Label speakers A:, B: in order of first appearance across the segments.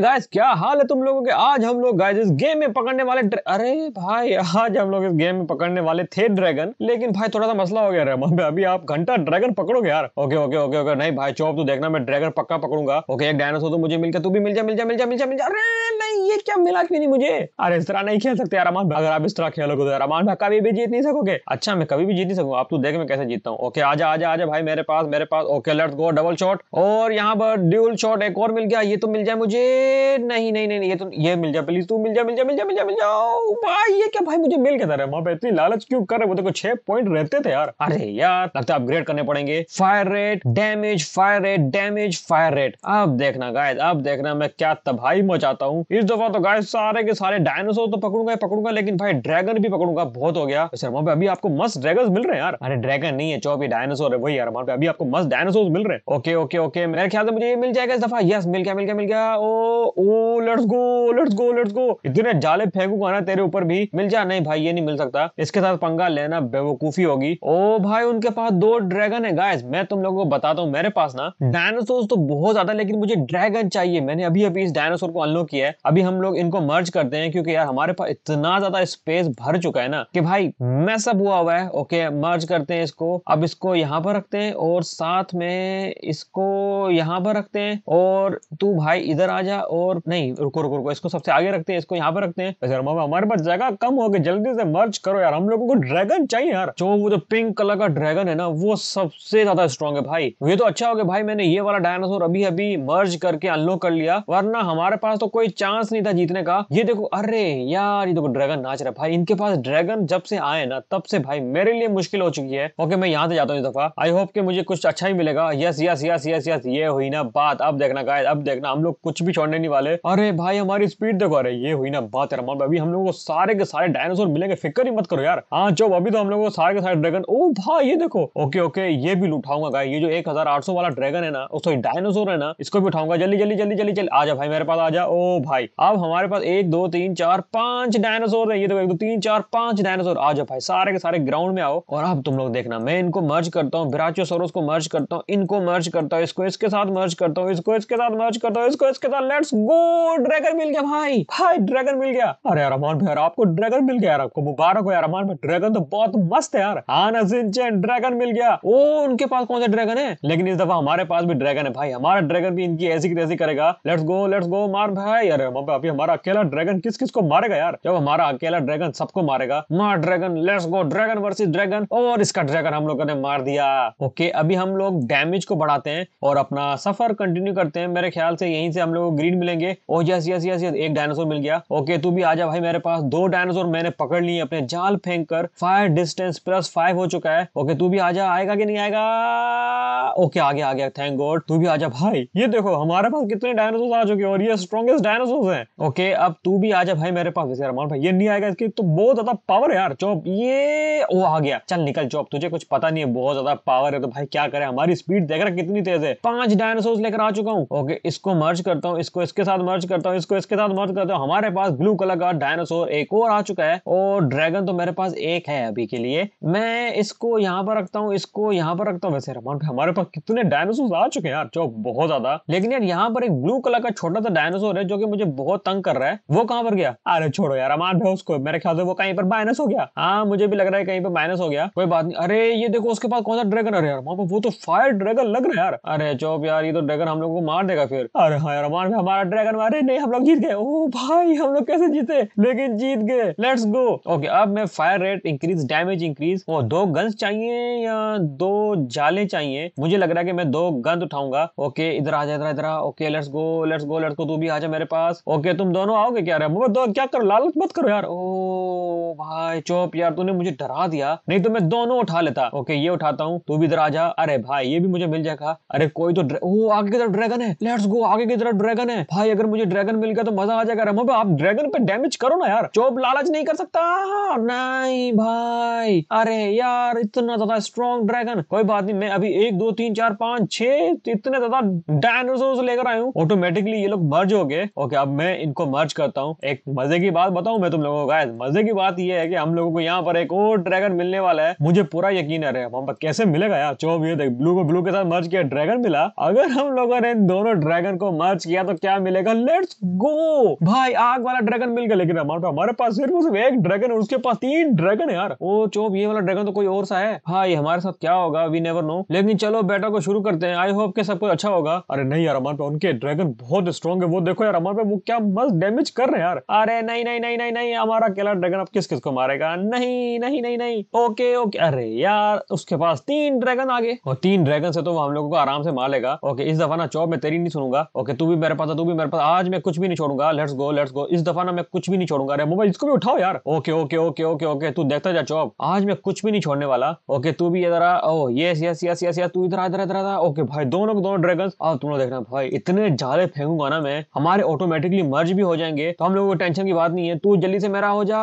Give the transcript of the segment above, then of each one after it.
A: guys क्या हाल है तुम लोगों के आज हम लोग गाइस इस गेम में पकड़ने वाले ड्र... अरे भाई आज हम लोग इस गेम में पकड़ने वाले थे ड्रैगन लेकिन भाई थोड़ा सा मसला हो गया रहमान अभी आप घंटा ड्रैगन पकड़ोगे यार ओके ओके ओके ओके नहीं भाई चौप तो देखना मैं ड्रैगन पक्का पकड़ूंगा ओके एक डायनासोर तो मुझे मिल गया तू भी मिल जा मिल जा मिल जा मिल जा मिल जा अरे नहीं ये क्या मिला क्यों नहीं मुझे अरे इस तरह नहीं खेल सकते यार अमान अगर आप इस तरह खेलोगे तो अमान भाई कभी भी जीत नहीं सकोगे अच्छा मैं कभी भी जीत नहीं सकूं आप तो देख मैं कैसे जीतता हूँ ओके आजा आजा आजा भाई मेरे पास मेरे पास okay let's go double shot और यहाँ पर ड्यूल शॉट एक और मिल गया ये तो मिल जाए मुझे नहीं नहीं नहीं ये तो ये मिल जा प्लीज तू मिल जा मिल जा मिल जा मिल जा मिल जाओ भाई ये क्या भाई मुझे मिल के रहा है वहां पे इतनी लालच क्यों कर रहे वो देखो छह पॉइंट रहते थे यार अरे यार लगता है अपग्रेड करने पड़ेंगे fire rate damage fire rate damage fire rate अब देखना गाय अब देखना मैं क्या तबाही मचाता हूँ इस दफा तो गाय सारे के सारे डायनासोर तो पकड़ूंगा पकड़ूंगा लेकिन भाई ड्रैगन भी पकड़ूंगा बहुत हो गया वैसे पे अभी आपको मस्त ड्रैगन मिल रहे हैं यार अरे ड्रैगन नहीं है चौबी डायनासोर है वही यार पे अभी आपको मस्त डायनासोर मिल रहे हैं ओके ओके ओके मेरे ख्याल से मुझे ये मिल जाएगा इस दफा यस मिल गया मिल गया मिल गया ओ let's go let's go let's go इतने जाले फेंकूंगा ना तेरे ऊपर भी मिल जा नहीं भाई ये नहीं मिल सकता इसके साथ पंगा लेना बेवकूफी होगी ओ भाई उनके पास दो ड्रैगन है गाइस मैं तुम लोगों को बताता हूँ मेरे पास ना डायनासोर तो बहुत ज्यादा लेकिन मुझे ड्रैगन चाहिए मैंने अभी अभी इस डायनासोर को अनलॉक किया है अभी हम लोग इनको मर्ज करते हैं क्योंकि यार हमारे पास इतना ज्यादा स्पेस भर चुका है ना कि भाई मैं सब हुआ हुआ है ओके मर्ज करते हैं इसको अब इसको यहाँ पर रखते हैं और साथ में इसको यहाँ पर रखते हैं और तू भाई इधर आ जा और नहीं रुको रुको रुको इसको सबसे आगे रखते हैं इसको यहाँ पे रखते हैं वैसे मामा हमारे पास जगह कम हो गई जल्दी से मर्ज करो यार हम लोगों को ड्रैगन चाहिए यार जो वो जो पिंक कलर का ड्रैगन है ना वो सबसे ज्यादा स्ट्रॉन्ग है भाई ये तो अच्छा हो गया भाई मैंने ये वाला डायनासोर अभी अभी मर्ज करके अनलॉक कर लिया वरना हमारे पास तो कोई चांस नहीं था जीतने का ये देखो अरे यार ये देखो ड्रैगन नाच रहा है भाई इनके पास ड्रैगन जब से आए ना तब से भाई मेरे लिए मुश्किल हो चुकी है ओके मैं यहाँ से जाता हूँ इस दफा आई होप के मुझे कुछ अच्छा ही मिलेगा yes yes yes yes yes ये हुई ना बात अब देखना गाय अब देखना हम लोग कुछ भी छोड़ने करने नहीं वाले अरे भाई हमारी स्पीड देखो अरे ये हुई ना बात रमान अभी हम लोग को सारे के सारे डायनासोर मिलेंगे फिक्र ही मत करो यार हाँ चो अभी तो हम लोग को सारे के सारे ड्रैगन ओ भाई ये देखो ओके ओके ये भी लुटाऊंगा गाय ये जो एक वाला ड्रैगन है ना सॉरी डायनासोर तो है ना इसको भी उठाऊंगा जल्दी जल्दी जल्दी जल्दी चल आ भाई मेरे पास आ आजा ओ भाई अब हमारे पास एक दो तीन चार पांच डायनासोर है ये देखो एक दो तीन चार पांच डायनासोर आ जाओ भाई सारे के सारे ग्राउंड में आओ और अब तुम लोग देखना मैं इनको मर्ज करता हूँ बिराचोसोरस को मर्ज करता हूँ इनको मर्ज करता हूँ इसको इसके साथ मर्ज करता हूँ इसको इसके साथ मर्ज करता हूँ इसको इसके साथ फ्रेंड्स गो ड्रैगन मिल गया भाई भाई ड्रैगन मिल गया अरे अरमान भाई यार आपको ड्रैगन मिल गया यार आपको मुबारक हो यार अरमान भाई ड्रैगन तो बहुत मस्त है यार आना सिंचन ड्रैगन मिल गया ओ उनके पास कौन सा ड्रैगन है लेकिन इस दफा हमारे पास भी ड्रैगन है भाई हमारा ड्रैगन भी इनकी ऐसी की तैसी करेगा लेट्स गो लेट्स गो मार भाई अरे भाई अभी हमारा अकेला ड्रैगन किस किस को मारेगा यार जब हमारा अकेला ड्रैगन सबको मारेगा मार dragon let's go dragon versus dragon और इसका ड्रैगन हम लोगों ने मार दिया ओके अभी हम लोग डैमेज को बढ़ाते हैं और अपना सफर कंटिन्यू करते हैं मेरे ख्याल से यहीं से हम लोग ग्रीन तीन मिलेंगे oh yes yes yes yes एक डायनासोर मिल गया ओके तू भी आजा भाई मेरे पास दो डायनासोर मैंने पकड़ लिए अपने जाल फेंक कर फायर डिस्टेंस प्लस फाइव हो चुका है ओके तू भी आजा आएगा कि नहीं आएगा ओके आगे आ गया थैंक गॉड तू भी आजा भाई ये देखो हमारे पास कितने डायनासोर आ चुके हैं और ये स्ट्रॉन्गेस्ट डायनासोर है ओके अब तू भी आजा भाई मेरे पास वैसे रमान भाई ये नहीं आएगा इसकी तो बहुत ज्यादा पावर है यार चौप ये ओ आ गया चल निकल चौप तुझे कुछ पता नहीं है बहुत ज्यादा पावर है तो भाई क्या करे हमारी स्पीड देख रहा कितनी तेज है पांच डायनासोर लेकर आ चुका हूँ ओके इसको मर्ज करता हूँ इसको इसके साथ मर्ज करता हूँ इसको इसके साथ मर्ज करता हूँ हमारे पास ब्लू कलर का डायनासोर एक और आ चुका है और ड्रैगन तो मेरे पास एक है अभी के लिए मैं इसको यहाँ पर रखता हूँ इसको यहाँ पर रखता हूँ वैसे रमान हमारे पास कितने डायनासोर आ चुके हैं यार जो बहुत ज्यादा लेकिन यार यहाँ पर एक ब्लू कलर का छोटा सा डायनासोर है जो की मुझे बहुत तंग कर रहा है वो कहाँ पर गया अरे छोड़ो यार रमान भाई उसको मेरे ख्याल से वो कहीं पर माइनस हो गया हाँ मुझे भी लग रहा है कहीं पर माइनस हो गया कोई बात नहीं अरे ये देखो उसके पास कौन सा ड्रैगन अरे यार वो तो फायर ड्रैगन लग रहा है यार अरे चौप यार ये तो ड्रैगन हम लोग को मार देगा फिर अरे हाँ यार भाई हमारा ड्रैगन मारे नहीं हम लोग जीत गए ओ भाई हम लोग कैसे जीते लेकिन जीत गए लेट्स गो ओके अब मैं fire rate increase damage increase वो दो गन्स चाहिए या दो जाले चाहिए मुझे लग रहा है कि मैं दो गन उठाऊंगा ओके इधर आ जा इधर इधर okay let's go let's go let's go तू भी आ जा मेरे पास ओके तुम दोनों आओगे क्या रहे दो क्या करो लालच मत करो यार ओ भाई चोप यार तूने मुझे डरा दिया नहीं तो मैं दोनों उठा लेता ओके ये उठाता हूँ तू भी इधर आ जा अरे भाई ये भी मुझे मिल जाएगा अरे कोई तो ओ आगे की तरफ ड्रैगन है लेट्स गो आगे की तरफ ड्रैगन है रहे हैं भाई अगर मुझे ड्रैगन मिल गया तो मजा आ जाएगा रमो आप ड्रैगन पे डैमेज करो ना यार चोप लालच नहीं कर सकता हाँ, नहीं भाई अरे यार इतना ज्यादा स्ट्रॉन्ग ड्रैगन कोई बात नहीं मैं अभी एक दो तीन चार पाँच छह इतने ज्यादा डायनासोर लेकर आयु ऑटोमेटिकली ये लोग मर्ज हो गए ओके अब मैं इनको मर्ज करता हूँ एक मजे की बात बताऊ मैं तुम लोगों को मजे की बात यह है कि हम लोगों को यहाँ पर एक और ड्रैगन मिलने वाला है मुझे पूरा यकीन है हम कैसे मिलेगा यार चोप ये देख ब्लू को ब्लू के साथ मर्ज किया ड्रैगन मिला अगर हम लोगों ने दोनों ड्रैगन को मर्ज किया तो क्या मिलेगा लेट्स गो भाई आग वाला ड्रैगन मिल गया लेकिन हमारे हमारे पास सिर्फ सिर्फ एक ड्रैगन है उसके पास तीन ड्रैगन है यार ओ चोप ये वाला ड्रैगन तो कोई और सा है भाई हाँ, हमारे साथ क्या होगा वी नेवर नो लेकिन चलो बेटा को शुरू करते हैं आई होप के सब कुछ अच्छा होगा अरे नहीं यार हमारे पे उनके ड्रैगन बहुत स्ट्रॉन्ग है वो देखो यार हमारे पे वो क्या मस्त डैमेज कर रहे हैं यार अरे नहीं नहीं नहीं नहीं नहीं हमारा अकेला ड्रैगन अब किस किस को मारेगा नहीं नहीं नहीं नहीं ओके ओके अरे यार उसके पास तीन ड्रैगन आगे और तीन ड्रैगन से तो वो हम लोगों को आराम से मार लेगा ओके इस दफा ना चौप मैं तेरी नहीं सुनूंगा ओके तू भी मेरे पास था तू भी मेरे पास आज मैं कुछ भी नहीं छोड़ूंगा लेट्स गो लेट्स गो इस दफा ना मैं कुछ भी नहीं छोड़ूंगा अरे मोबाइल इसको भी उठाओ यार okay okay okay okay okay तू देखता जा चौक आज मैं कुछ भी नहीं छोड़ने वाला ओके तू भी इधर आ ओ यस यस यस यस तू इधर इधर इधर आ ओके भाई दोनों दोनों ड्रैगन अब तुम लोग देखना भाई इतने जाले फेंकूंगा ना मैं हमारे ऑटोमेटिकली मर्ज भी हो जाएंगे तो हम लोगों को टेंशन की बात नहीं है तू जल्दी से मेरा हो जा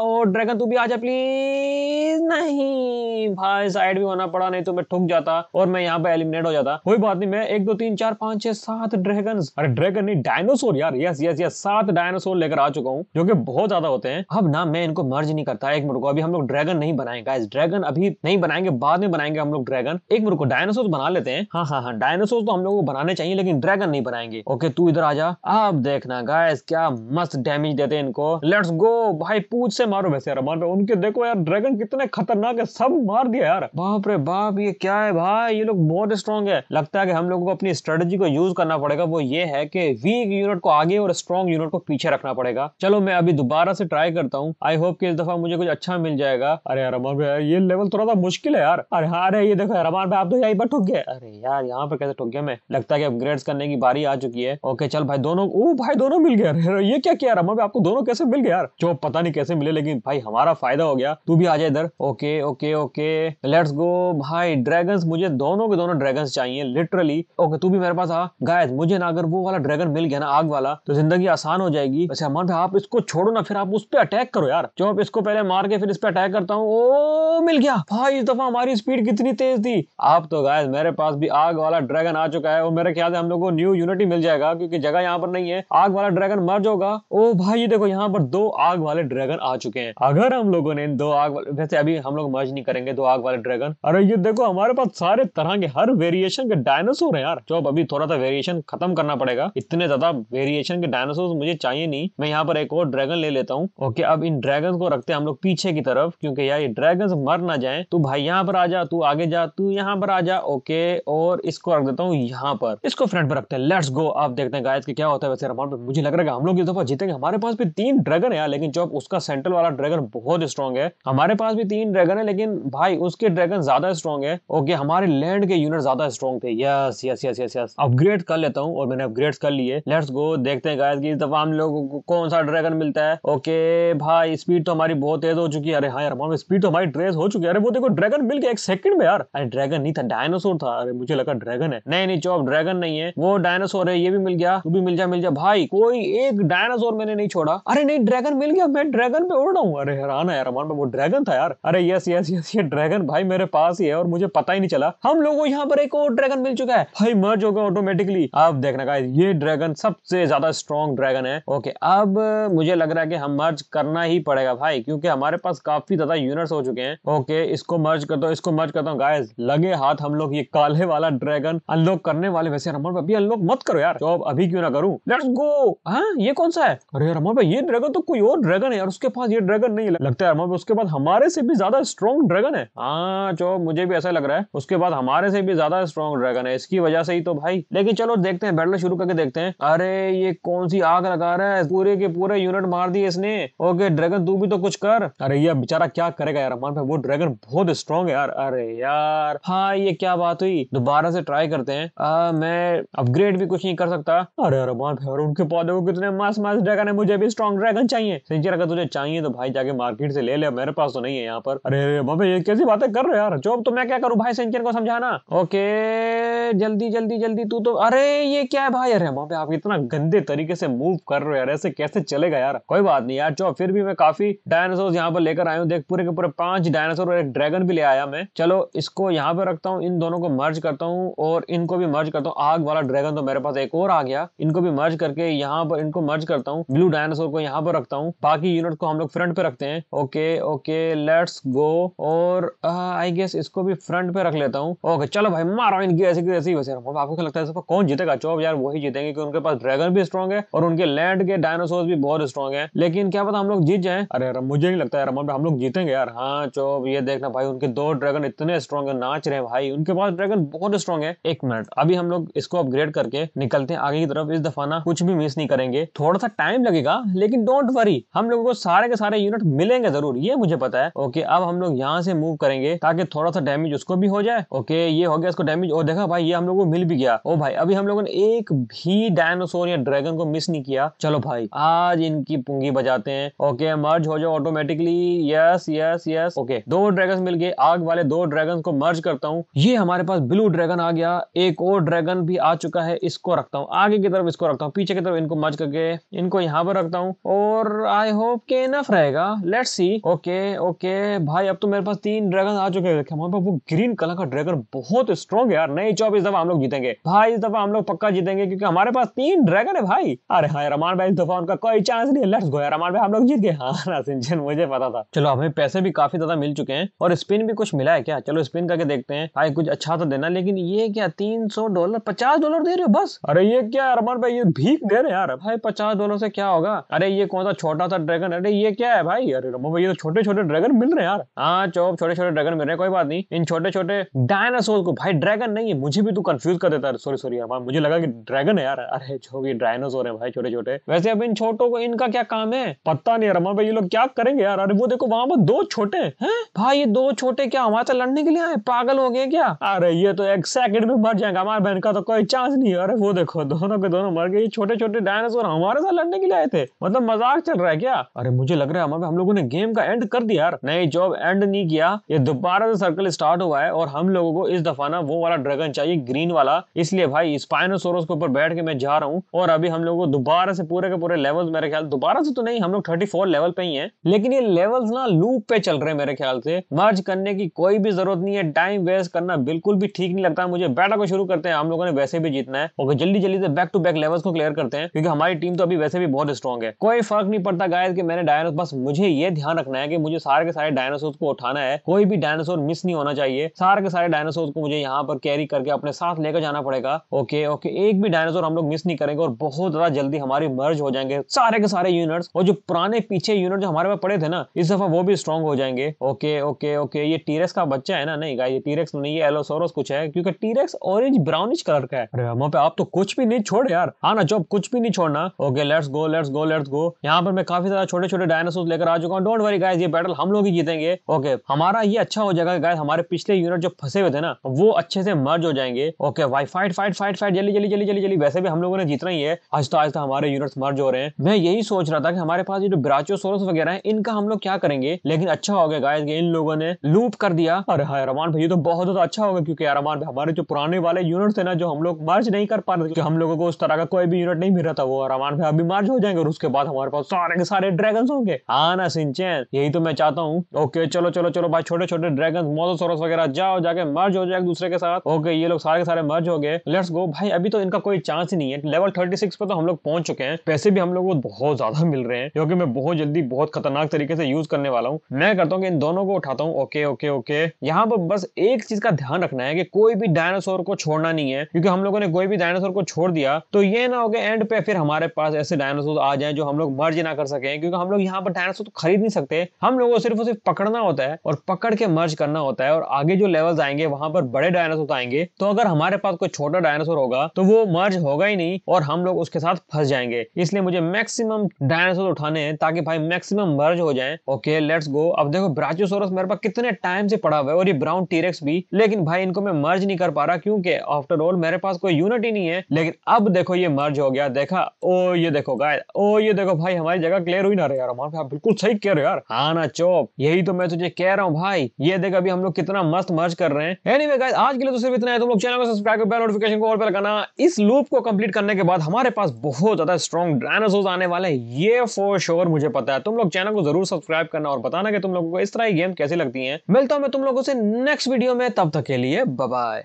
A: ओ ड्रैगन तू भी आ जा प्लीज नहीं भाई साइड भी होना पड़ा नहीं तो मैं ठुक जाता और मैं यहाँ पे एलिमिनेट हो जाता कोई बात नहीं मैं एक दो तीन चार पांच छह सात ड्रैगन अरे ड्रैगन नहीं डायनासोर यार यस यस यस सात डायनासोर लेकर आ चुका हूँ जो कि बहुत ज्यादा होते हैं अब ना मैं इनको मर्ज नहीं करता एक मुर्गो अभी हम लोग ड्रैगन नहीं बनाएंगे ड्रैगन अभी नहीं बनाएंगे बाद में बनाएंगे हम लोग ड्रैगन एक मुर्गो डायनासोर बना लेते हैं हाँ हाँ हाँ डायनासोर तो हम लोग को बनाने चाहिए लेकिन ड्रैगन नहीं बनाएंगे ओके तू इधर आ जा अब देखना गाइस क्या मस्त डैमेज देते हैं इनको लेट्स गो भाई पूछ से मारो वैसे रमान पे उनके देखो यार ड्रैगन कितने खतरनाक है सब मार दिया यार बाप रे बाप ये क्या है भाई ये लोग बहुत स्ट्रॉन्ग है लगता है कि हम लोगों को अपनी स्ट्रेटेजी को यूज करना पड़ेगा वो ये है के वीक यूनिट को आगे और स्ट्रॉन्ग यूनिट को पीछे रखना पड़ेगा चलो मैं अभी दोबारा से ट्राई करता हूँ आई होप कि इस दफा मुझे कुछ अच्छा मिल जाएगा अरे रमान भाई ये लेवल थोड़ा सा मुश्किल है यार अरे हाँ अरे ये देखो रमान भाई आप तो यहाँ पर ठुक गए अरे यार यहाँ पर कैसे ठुक गया मैं लगता है अपग्रेड करने की बारी आ चुकी है ओके चल भाई दोनों ओ भाई दोनों मिल गया ये क्या किया रमन भाई आपको दोनों कैसे मिल गया यार जो पता नहीं कैसे मिले लेकिन भाई हमारा फायदा हो गया तू भी आ जाए इधर okay okay okay let's go भाई ड्रैगन मुझे दोनों के दोनों ड्रैगन चाहिए लिटरली ओके तू भी मेरे पास आ गाय मुझे ना अगर वो वाला ड्रैगन मिल गया ना आग वाला तो जिंदगी आसान हो जाएगी वैसे अमर भाई आप इसको छोड़ो ना फिर आप उस पर अटैक करो यार जो आप इसको पहले मार के फिर इस पर अटैक करता हूँ ओ मिल गया भाई इस दफा हमारी स्पीड कितनी तेज थी आप तो गाय मेरे पास भी आग वाला ड्रैगन आ चुका है और मेरे ख्याल से हम लोग को न्यू यूनिटी मिल जाएगा क्योंकि जगह यहाँ पर नहीं है आग वाला ड्रैगन मर जाओगा ओ भाई ये देखो यहाँ पर दो आग वाले ड्रैगन आ चुके हैं अगर हम लोगों ने दो आग वाले वैसे अभी हम लोग मर्ज नहीं करेंगे दो आग वाले ड्रैगन अरे ये देखो हमारे पास सारे तरह के हर वेरिएशन के डायनासोर है यार जो अभी थोड़ा सा वेरिएशन खत्म करना पड़ेगा इतने ज्यादा वेरिएशन के डायनासोर मुझे चाहिए नहीं मैं यहाँ पर एक और ड्रैगन ले लेता हूँ ओके अब इन ड्रैगन को रखते हैं हम लोग पीछे की तरफ क्योंकि यार ये ड्रैगन मर ना जाए तू भाई यहाँ पर आ जा तू आगे जा तू यहाँ पर आ जा ओके और इसको रख देता हूँ यहाँ पर इसको फ्रंट पर रखते हैं लेट्स गो आप देखते हैं गायस के क्या होता है वैसे हमारे मुझे लग रहा है हम लोग इस दफा जीतेंगे हमारे पास भी तीन ड्रैगन है लेकिन जो उसका सेंट्रल वाला ड्रैगन बहुत स्ट्रॉन्ग है हमारे पास भी तीन ड्रैगन है लेकिन भाई उसके ड्रैगन ज्यादा स्ट्रॉन्ग है ओके हमारे लैंड के यूनिट ज्यादा स्ट्रॉन्ग थे yes yes yes yes yes upgrade कर लेता हूँ और मैंने अपग्रेड अपडेट्स कर लिए लेट्स गो देखते हैं गाइस कि इस दफा हम लोगों को कौन सा ड्रैगन मिलता है ओके भाई स्पीड तो हमारी बहुत तेज हो चुकी है अरे हाँ यार स्पीड तो हमारी ड्रेस हो चुकी है अरे वो देखो ड्रैगन मिल गया एक सेकंड में यार अरे ड्रैगन नहीं था डायनासोर था अरे मुझे लगा ड्रैगन है नहीं नहीं चौब ड्रैगन नहीं है वो डायनासोर है ये भी मिल गया तू भी मिल जा मिल जा भाई कोई एक डायनासोर मैंने नहीं छोड़ा अरे नहीं ड्रैगन मिल गया मैं ड्रैगन पे उड़ रहा हूँ अरे हैरान है यार वो ड्रैगन था यार अरे यस यस यस ये ड्रैगन भाई मेरे पास ही है और मुझे पता ही नहीं चला हम लोगों यहाँ पर एक और ड्रैगन मिल चुका है भाई मर्ज हो गया ऑटोमेटिकली आप देखना का ये ये ड्रैगन सबसे ज्यादा स्ट्रॉन्ग ड्रैगन है ओके अब मुझे लग रहा है कि हम मर्ज करना ही पड़ेगा भाई क्योंकि हमारे पास काफी ज्यादा यूनिट्स हो चुके हैं ओके इसको मर्ज कर दो इसको मर्ज करता हूँ गाइस लगे हाथ हम लोग ये काले वाला ड्रैगन अनलॉक करने वाले वैसे रमन भाई अनलॉक मत करो यार जॉब अभी क्यों ना करूँ लेट्स गो हाँ ये कौन सा है अरे रमन भाई ये ड्रैगन तो कोई और ड्रैगन है यार उसके पास ये ड्रैगन नहीं लगता है रमन भाई उसके बाद हमारे से भी ज्यादा स्ट्रॉन्ग ड्रैगन है हाँ जो मुझे भी ऐसा लग रहा है उसके बाद हमारे से भी ज्यादा स्ट्रॉन्ग ड्रैगन है इसकी वजह से ही तो भाई लेकिन चलो देखते हैं बैटल शुरू करके करके देखते हैं अरे ये कौन सी आग लगा रहा है पूरे के पूरे यूनिट मार दिए इसने ओके ड्रैगन तू भी तो कुछ कर अरे ये बेचारा क्या करेगा यार अमान भाई वो ड्रैगन बहुत स्ट्रॉन्ग है यार अरे यार हाँ ये क्या बात हुई दोबारा से ट्राई करते हैं आ, मैं अपग्रेड भी कुछ नहीं कर सकता अरे यार मान भाई उनके पौधे को कितने मस्त मस्त ड्रैगन है मुझे भी स्ट्रॉन्ग ड्रैगन चाहिए सिंचर अगर तुझे चाहिए तो भाई जाके मार्केट से ले ले मेरे पास तो नहीं है यहाँ पर अरे अरे बाबा ये कैसी बातें कर रहे यार जो तो मैं क्या करूँ भाई सिंचर को समझाना ओके जल्दी जल्दी जल्दी तू तो अरे ये क्या है भाई अरे रहे हैं वहां पे आप इतना गंदे तरीके से मूव कर रहे हो यार ऐसे कैसे चलेगा यार कोई बात नहीं यार चलो फिर भी मैं काफी डायनासोर यहाँ पर लेकर आयु देख पूरे के पूरे पांच डायनासोर और एक ड्रैगन भी ले आया मैं चलो इसको यहाँ पे रखता हूँ इन दोनों को मर्ज करता हूँ और इनको भी मर्ज करता हूँ आग वाला ड्रैगन तो मेरे पास एक और आ गया इनको भी मर्ज करके यहाँ पर इनको मर्ज करता हूँ ब्लू डायनासोर को यहाँ पर रखता हूँ बाकी यूनिट को हम लोग फ्रंट पे रखते हैं ओके ओके लेट्स गो और आई uh, गेस इसको भी फ्रंट पे रख लेता हूँ ओके चलो भाई मारो इनकी ऐसी ऐसी वैसे आपको लगता है कौन जीतेगा चौब यार वही जीते जीतेंगे क्योंकि उनके पास ड्रैगन भी स्ट्रॉन्ग है और उनके लैंड के डायनासोर भी बहुत स्ट्रॉन्ग है लेकिन क्या पता हम लोग जीत जाए अरे यार मुझे नहीं लगता यार हम लोग जीतेंगे यार हाँ चोप ये देखना भाई उनके दो ड्रैगन इतने स्ट्रॉन्ग है नाच रहे हैं भाई उनके पास ड्रैगन बहुत स्ट्रॉन्ग है एक मिनट अभी हम लोग इसको अपग्रेड करके निकलते हैं आगे की तरफ इस दफा ना कुछ भी मिस नहीं करेंगे थोड़ा सा टाइम लगेगा लेकिन डोंट वरी हम लोगों को सारे के सारे यूनिट मिलेंगे जरूर ये मुझे पता है ओके अब हम लोग यहाँ से मूव करेंगे ताकि थोड़ा सा डैमेज उसको भी हो जाए ओके ये हो गया इसको डैमेज और देखा भाई ये हम लोग को मिल भी गया ओ भाई अभी हम लोगों ने एक ही डायनासोर या ड्रैगन को मिस नहीं किया चलो भाई आज इनकी पुंगी बजाते हैं ओके मर्ज हो जाओ automatically yes yes yes okay दो ड्रैगन मिल गए आग वाले दो ड्रैगन को मर्ज करता हूँ ये हमारे पास ब्लू ड्रैगन आ गया एक और ड्रैगन भी आ चुका है इसको रखता हूँ आगे की तरफ इसको रखता हूँ पीछे की तरफ इनको मर्ज करके इनको यहाँ पर रखता हूँ और आई होप के इनफ रहेगा लेट सी ओके ओके भाई अब तो मेरे पास तीन ड्रैगन आ चुके हैं हमारे पास वो ग्रीन कलर का ड्रैगन बहुत स्ट्रॉन्ग है यार नहीं जॉब इस दफा हम लोग जीतेंगे भाई इस दफा हम लोग पक्का जीतेंगे क्योंकि हमारे पास तीन ड्रैगन है भाई अरे हाँ रमान भाई इस दफा उनका कोई चांस नहीं है लेट्स गो रमान भाई हम लोग जीत गए हाँ, हाँ सिंचन मुझे पता था चलो हमें पैसे भी काफी ज्यादा मिल चुके हैं और स्पिन भी कुछ मिला है क्या चलो स्पिन करके देखते हैं भाई कुछ अच्छा तो देना लेकिन ये क्या तीन सौ डॉलर पचास डॉलर दे रहे हो बस अरे ये क्या रमान भाई ये भीख दे रहे यार भाई पचास डॉलर से क्या होगा अरे ये कौन सा छोटा सा ड्रैगन अरे ये क्या है भाई अरे रमन भाई ये तो छोटे छोटे ड्रैगन मिल रहे हैं यार हाँ चौप छोटे छोटे ड्रैगन मिल रहे हैं कोई बात नहीं इन छोटे छोटे डायनासोर को भाई ड्रैगन नहीं है मुझे भी तू कंफ्यूज कर देता है सॉरी सॉरी मुझे लगा की ड्रैगन है यार अरे जो भी डायनासोर है भाई छोटे छोटे वैसे अब इन छोटों को इनका क्या काम है पता नहीं रमा भाई ये लोग क्या करेंगे यार अरे वो देखो वहां पर दो छोटे हैं भाई ये दो छोटे क्या हमारे साथ लड़ने के लिए आए पागल हो गए क्या अरे ये तो एक सेकंड में मर जाएगा हमारे बहन का तो कोई चांस नहीं है अरे वो देखो दोनों के दोनों मर गए ये छोटे छोटे डायनासोर हमारे साथ लड़ने के लिए आए थे मतलब मजाक चल रहा है क्या अरे मुझे लग रहा है हम लोगों ने गेम का एंड कर दिया यार नहीं जॉब एंड नहीं किया ये दोबारा से सर्कल स्टार्ट हुआ है और हम लोगों को इस दफा ना वो वाला ड्रैगन चाहिए ग्रीन वाला इसलिए भाई स्पाइनोसोरस के ऊपर बैठ बैठ के मैं जा रहा हूँ और अभी हम लोग दोबारा से पूरे के पूरे लेवल मेरे ख्याल दोबारा से तो नहीं हम लोग थर्टी लेवल पे ही है लेकिन ये लेवल्स ना लूप पे चल रहे हैं मेरे ख्याल से मर्ज करने की कोई भी जरूरत नहीं है टाइम वेस्ट करना बिल्कुल भी ठीक नहीं लगता मुझे बैठा को शुरू करते हैं हम लोगों ने वैसे भी जीतना है और जल्दी जल्दी से बैक टू बैक लेवल्स को क्लियर करते हैं क्योंकि हमारी टीम तो अभी वैसे भी बहुत स्ट्रॉग है कोई फर्क नहीं पड़ता गाय की मैंने डायनोस बस मुझे ये ध्यान रखना है कि मुझे सारे के सारे डायनासोर को उठाना है कोई भी डायनासोर मिस नहीं होना चाहिए सारे के सारे डायनासोर को मुझे यहाँ पर कैरी करके अपने साथ लेकर जाना पड़ेगा ओके ओके एक भी डायनासोर यूनिट्स और हम लोग मिस नहीं करेंगे और बहुत ज्यादा जल्दी हमारे मर्ज हो जाएंगे सारे के सारे यूनिट्स और जो पुराने पीछे यूनिट जो हमारे पास पड़े थे ना इस दफा वो भी स्ट्रॉन्ग हो जाएंगे ओके ओके ओके ये टीरेक्स का बच्चा है ना नहीं गाय टीरेक्स तो नहीं है एलोसोरस कुछ है क्योंकि टीरेक्स ऑरेंज ब्राउनिश कलर का है अरे वहां पे आप तो कुछ भी नहीं छोड़ यार हाँ ना जॉब कुछ भी नहीं छोड़ना okay let's go let's go let's go यहाँ पर मैं काफी ज्यादा छोटे छोटे डायनासोर लेकर आ चुका हूँ डोंट वरी गाइस ये बैटल हम लोग ही जीतेंगे ओके हमारा ये अच्छा हो जाएगा गाइस हमारे पिछले यूनिट जो फंसे हुए थे ना वो अच्छे से मर्ज हो जाएंगे okay why fight fight fight fight जल्दी जल्दी जल्दी जल्दी जल्दी वैसे भी हम लोगों ने जीतना ही है आहिस्ता तो, आहिस्ता तो हमारे यूनिट्स मर्ज हो रहे हैं मैं यही सोच रहा था कि हमारे पास ये जो ब्राचो सोरस वगैरह है इनका हम लोग क्या करेंगे लेकिन अच्छा हो गया गाइस इन लोगों ने लूप कर दिया अरे हाँ रमान भाई तो बहुत ज्यादा अच्छा होगा क्योंकि रमान भाई हमारे जो पुराने वाले यूनिट है ना जो हम लोग मर्ज नहीं कर पा रहे हम लोगों को उस तरह का कोई भी यूनिट नहीं मिल रहा था वो रमान भाई अभी मर्ज हो जाएंगे और उसके बाद हमारे पास सारे के सारे ड्रैगन होंगे आना हाँ ना सिंचैन यही तो मैं चाहता हूँ ओके चलो चलो चलो भाई छोटे छोटे ड्रैगन मोदोसोरस वगैरह जाओ जाके मर्ज हो जाए दूसरे के साथ ओके ये लोग सारे के सारे मर्ज हो गए लेट्स गो भाई अभी तो इनका कोई चांस ही नहीं है लेवल थर्टी सिक्स पर तो हम लोग पहुंच चुके हैं पैसे भी हम लोग को बहुत ज्यादा मिल रहे हैं क्योंकि मैं बहुत जल्दी बहुत खतरनाक तरीके से यूज करने वाला हूँ मैं करता हूँ कि इन दोनों को उठाता हूँ ओके ओके ओके यहाँ पर बस एक चीज का ध्यान रखना है कि कोई भी डायनासोर को छोड़ना नहीं है क्योंकि हम लोगों ने कोई भी डायनासोर को छोड़ दिया तो ये ना हो गया एंड पे फिर हमारे पास ऐसे डायनासोर आ जाए जो हम लोग मर्ज ना कर सके क्योंकि हम लोग यहाँ पर डायनासोर तो खरीद नहीं सकते हम लोगों को सिर्फ उसे पकड़ना होता है और पकड़ के मर्ज करना होता है और आगे जो लेवल्स आएंगे वहां पर बड़े डायनासोर आएंगे तो अगर हमारे पास कोई छोटा डायनासोर होगा तो वो मर्ज होगा ही नहीं और हम लोग उसके साथ फंस जाएंगे इसलिए मुझे मैक्सिमम डायनासोर उठाने हैं ताकि भाई मैक्सिमम मर्ज हो जाए ओके लेट्स गो अब देखो ब्राचियोसोरस मेरे पास कितने टाइम से पड़ा हुआ है और ये ब्राउन टीरेक्स भी लेकिन भाई इनको मैं मर्ज नहीं कर पा रहा क्योंकि आफ्टर ऑल मेरे पास कोई यूनिट ही नहीं है लेकिन अब देखो ये मर्ज हो गया देखा ओ ये देखो गाय ओ ये देखो भाई हमारी जगह क्लियर हुई ना रहे यार हमारे बिल्कुल सही कह रहे यार हाँ ना चौप यही तो मैं तुझे कह रहा हूँ भाई ये देखो अभी हम लोग कितना मस्त मर्ज कर रहे हैं एनीवे anyway, guys, आज के लिए तो सिर्फ इतना है तुम लोग चैनल को सब्सक्राइब कर बेल नोटिफिकेशन को और पे लगाना इस लूप को कंप्लीट करने के बाद हमारे पास बहुत ज़्यादा स्ट्रॉन्ग डायनासोर्स आने वाले हैं ये फॉर श्योर मुझे पता है तुम लोग चैनल को जरूर सब्सक्राइब करना और बताना कि तुम लोगों को इस तरह की गेम कैसी लगती है मिलता हूं मैं तुम लोगों से नेक्स्ट वीडियो में तब तक के लिए बाय